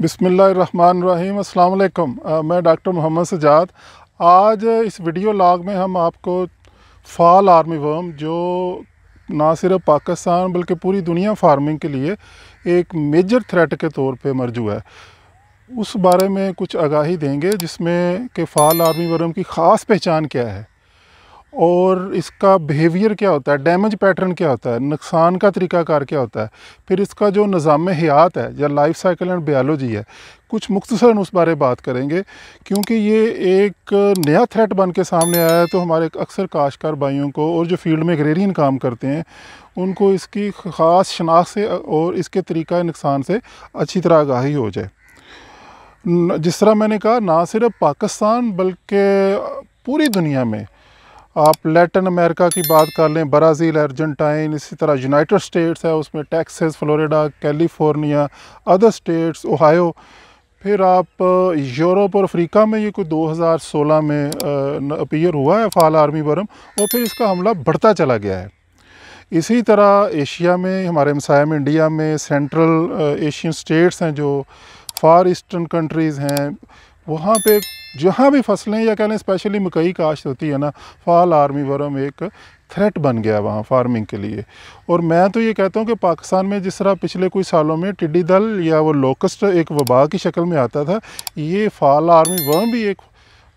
बिसमीम् अल्लाम मैं डॉक्टर मोहम्मद सजाद आज इस वीडियो लॉग में हम आपको फाल आर्मी वर्म जो ना सिर्फ पाकिस्तान बल्कि पूरी दुनिया फार्मिंग के लिए एक मेजर थ्रेट के तौर पे मरजू है उस बारे में कुछ आगाही देंगे जिसमें कि फाल आर्मी वर्म की ख़ास पहचान क्या है और इसका बिहेवियर क्या होता है डैमेज पैटर्न क्या होता है नुकसान का तरीक़ाकार क्या होता है फिर इसका जो निज़ाम हयात है या लाइफ साइकिल एंड बायोलॉजी है कुछ मुख्तसर उस बारे बात करेंगे क्योंकि ये एक नया थ्रेट बन के सामने आया है तो हमारे अक्सर काशकार भाइयों को और जो फील्ड में ग्रेरियन काम करते हैं उनको इसकी ख़ास शनाख्त से और इसके तरीक़ा नुकसान से अच्छी तरह आगाही हो जाए जिस तरह मैंने कहा ना सिर्फ पाकिस्तान बल्कि पूरी दुनिया में आप लेटिन अमेरिका की बात कर लें ब्राज़ील अर्जेंटाइन इसी तरह यूनाइटेड स्टेट्स है उसमें Texas Florida California other states Ohio फिर आप यूरोप और अफ्रीका में ये कोई 2016 में अपीयर हुआ है फाल आर्मी वर्म और फिर इसका हमला बढ़ता चला गया है इसी तरह एशिया में हमारे मसाया में इंडिया में सेंट्रल एशियन स्टेट्स हैं जो फार ईस्टर्न कंट्रीज़ हैं वहाँ पे जहाँ भी फसलें या कह लें स्पेशली मकई काश्त होती है ना फाल आर्मी वर्म एक थ्रेट बन गया वहाँ फार्मिंग के लिए और मैं तो ये कहता हूँ कि पाकिस्तान में जिस तरह पिछले कुछ सालों में टिड्डी दल या वो लोकस्ट एक वबा की शक्ल में आता था ये फाल आर्मी वर्म भी एक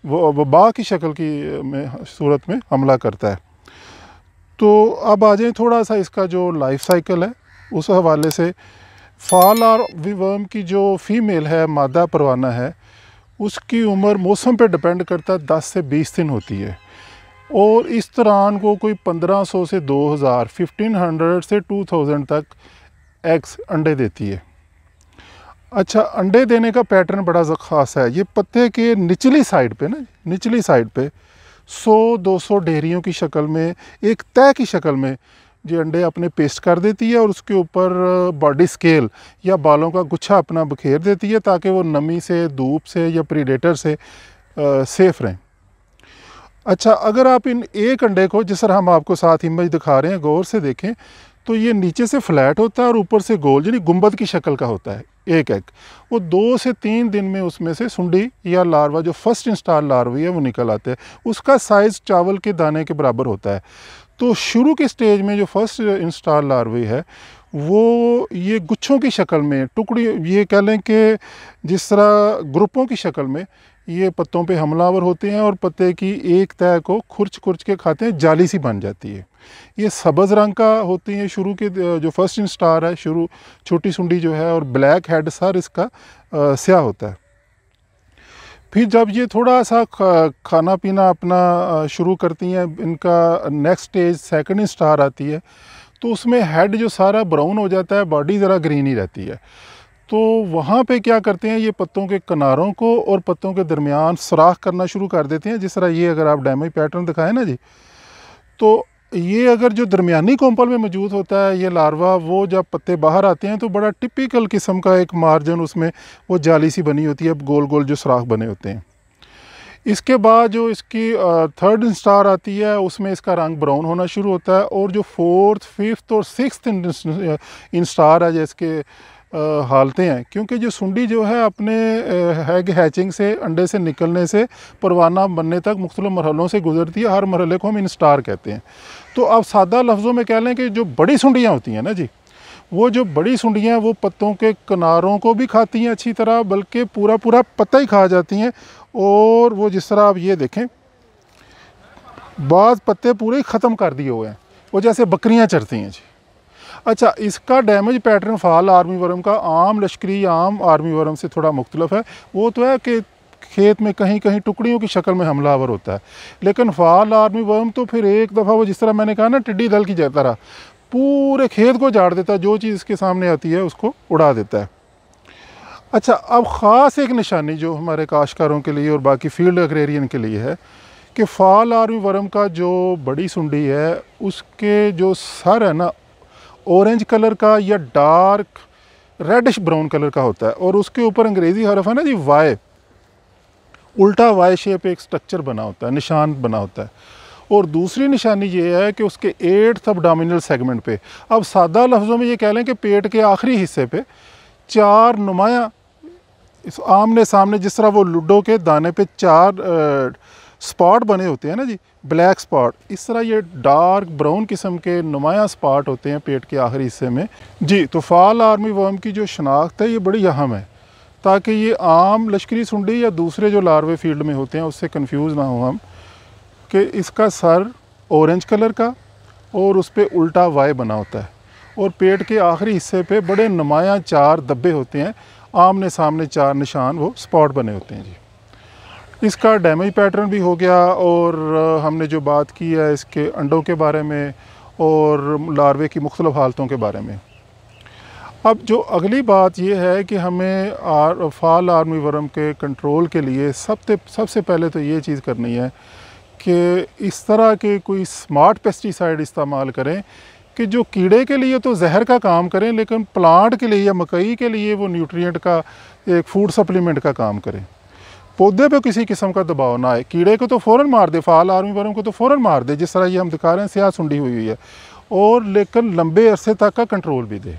वबा की शक्ल की में सूरत में हमला करता है तो अब आ जाए थोड़ा सा इसका जो लाइफ साइकिल है उस हवाले से फॉल आर्मी वर्म की जो फीमेल है मादा परवाना है उसकी उम्र मौसम पे डिपेंड करता है दस से बीस दिन होती है और इस दौरान को कोई सौ से दो हजार फिफ्टीन हंड्रेड से टू थाउजेंड तक एग्स अंडे देती है अच्छा अंडे देने का पैटर्न बड़ा ख़ास है ये पत्ते के निचली साइड पे ना निचली साइड पे 100-200 डेरियों की शक्ल में एक तय की शक्ल में जो अंडे अपने पेस्ट कर देती है और उसके ऊपर बॉडी स्केल या बालों का गुच्छा अपना बखेर देती है ताकि वो नमी से धूप से या प्रीडेटर से सेफ़ रहें अच्छा अगर आप इन एक अंडे को जिस तरह हम आपको साथ इमेज दिखा रहे हैं गौर से देखें तो ये नीचे से फ्लैट होता है और ऊपर से गोल यानी गुम्बद की शक्ल का होता है एक एक वो दो से तीन दिन में उसमें से सुंडी या लार्वा जो फर्स्ट इंस्टॉल लार्वी है वो निकल आते हैं उसका साइज़ चावल के दाने के बराबर होता है तो शुरू के स्टेज में जो फर्स्ट इंस्टार लार्वे e है वो ये गुच्छों की शक्ल में टुकड़ी ये कह लें कि जिस तरह ग्रुपों की शक्ल में ये पत्तों पे हमलावर होते हैं और पत्ते की एक तय को खुर्च खुर्च के खाते हैं जाली सी बन जाती है ये सब्ज़ रंग का होती है शुरू के जो फर्स्ट इंस्टार है शुरू छोटी सुंडी जो है और ब्लैक हेड सर इसका स्याह होता है फिर जब ये थोड़ा सा खाना पीना अपना शुरू करती हैं इनका नेक्स्ट स्टेज सेकंड स्टार आती है तो उसमें हेड जो सारा ब्राउन हो जाता है बॉडी ज़रा ग्रीन ही रहती है तो वहाँ पे क्या करते हैं ये पत्तों के किनारों को और पत्तों के दरमियान सुराख करना शुरू कर देते हैं जिस तरह ये अगर आप डैमेज पैटर्न दिखाएं ना जी तो ये अगर जो दरमियानी कोम्पल में मौजूद होता है ये लार्वा वो जब पत्ते बाहर आते हैं तो बड़ा टिपिकल किस्म का एक मार्जन उसमें वो जाली सी बनी होती है अब गोल गोल जो सुराख बने होते हैं इसके बाद जो इसकी थर्ड इंस्टार आती है उसमें इसका रंग ब्राउन होना शुरू होता है और जो फोर्थ फिफ्थ और सिक्स इंस्टार है जैसे हालतें हैं क्योंकि जो सुंडी जो है अपने हैग हैचिंग से अंडे से निकलने से परवाना बनने तक मुख्तु मरहलों से गुजरती है हर मरहले को हम इंस्टार कहते हैं तो आप सादा लफ्ज़ों में कह लें कि जो बड़ी सुंडियाँ होती हैं ना जी वो जो बड़ी सुंडियाँ वो पत्तों के किनारों को भी खाती हैं अच्छी तरह बल्कि पूरा पूरा पत्ता ही खा जाती हैं और वो जिस तरह आप ये देखें बाद पत्ते पूरे ख़त्म कर दिए हुए हैं वो जैसे बकरियाँ चढ़ती हैं जी अच्छा इसका damage pattern fall army worm का आम लश्करी आम आर्मी वर्म से थोड़ा मुख्तलफ है वो तो है कि खेत में कहीं कहीं टुकड़ियों की शक्ल में हमलावर होता है लेकिन फाल आर्मी वर्म तो फिर एक दफ़ा वो जिस तरह मैंने कहा ना टिड्डी दल की तरह पूरे खेत को झाड़ देता है जो चीज़ इसके सामने आती है उसको उड़ा देता है अच्छा अब ख़ास एक निशानी जो हमारे काश्कारों के लिए और बाकी फील्ड एग्रेरियन के लिए है कि फाल आर्मी वर्म का जो बड़ी सुंडी है उसके जो सर है ना ऑरेंज कलर का या डार्क रेडिश ब्राउन कलर का होता है और उसके ऊपर अंग्रेज़ी हरफ है ना जी वाई उल्टा वाई शेप एक स्ट्रक्चर बना होता है निशान बना होता है और दूसरी निशानी ये है कि उसके एट्थ अब डामिनल सेगमेंट पे अब सादा लफ्ज़ों में ये कह लें कि पेट के आखिरी हिस्से पे चार नुमाया आमने सामने जिस तरह वो लूडो के दाने पे चार आ, स्पॉट बने होते हैं ना जी ब्लैक स्पॉट इस तरह ये डार्क ब्राउन किस्म के नुमाया स्पॉट होते हैं पेट के आखिरी हिस्से में जी तो फाल आर्मी वर्म की जो शनाख्त है ये बड़ी अहम है ताकि ये आम लश्करी सुंडी या दूसरे जो लार्वे फील्ड में होते हैं उससे कंफ्यूज ना हो हम कि इसका सर ऑरेंज कलर का और उस पर उल्टा वाय बना होता है और पेट के आखिरी हिस्से पर बड़े नुमाया चार दब्बे होते हैं आमने सामने चार निशान वो स्पॉट बने होते हैं जी इसका डैमेज पैटर्न भी हो गया और हमने जो बात की है इसके अंडों के बारे में और लार्वे की मुख्तल हालतों के बारे में अब जो अगली बात यह है कि हमें आर फाल आर्मी वर्म के कंट्रोल के लिए सबसे सबसे पहले तो ये चीज़ करनी है कि इस तरह के कोई स्मार्ट पेस्टिसाइड इस्तेमाल करें कि जो कीड़े के लिए तो जहर का काम करें लेकिन प्लांट के लिए या मकई के लिए वो न्यूट्रिएंट का एक फूड सप्लीमेंट का काम करें पौधे पे किसी किस्म का दबाव ना आए कीड़े को तो फ़ौरन मार दे फाल आर्मी वर्म को तो फ़ौरन मार दे जिस तरह ये हम दिखा रहे हैं सियाह सुंडी हुई हुई है और लेकिन लंबे अरसे तक का कंट्रोल भी दे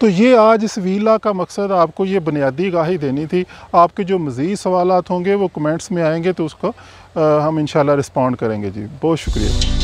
तो ये आज इस वीला का मकसद आपको ये बुनियादी गाही देनी थी आपके जो मज़ीद सवाल होंगे वो कमेंट्स में आएंगे तो उसको आ, हम इन रिस्पॉन्ड करेंगे जी बहुत शुक्रिया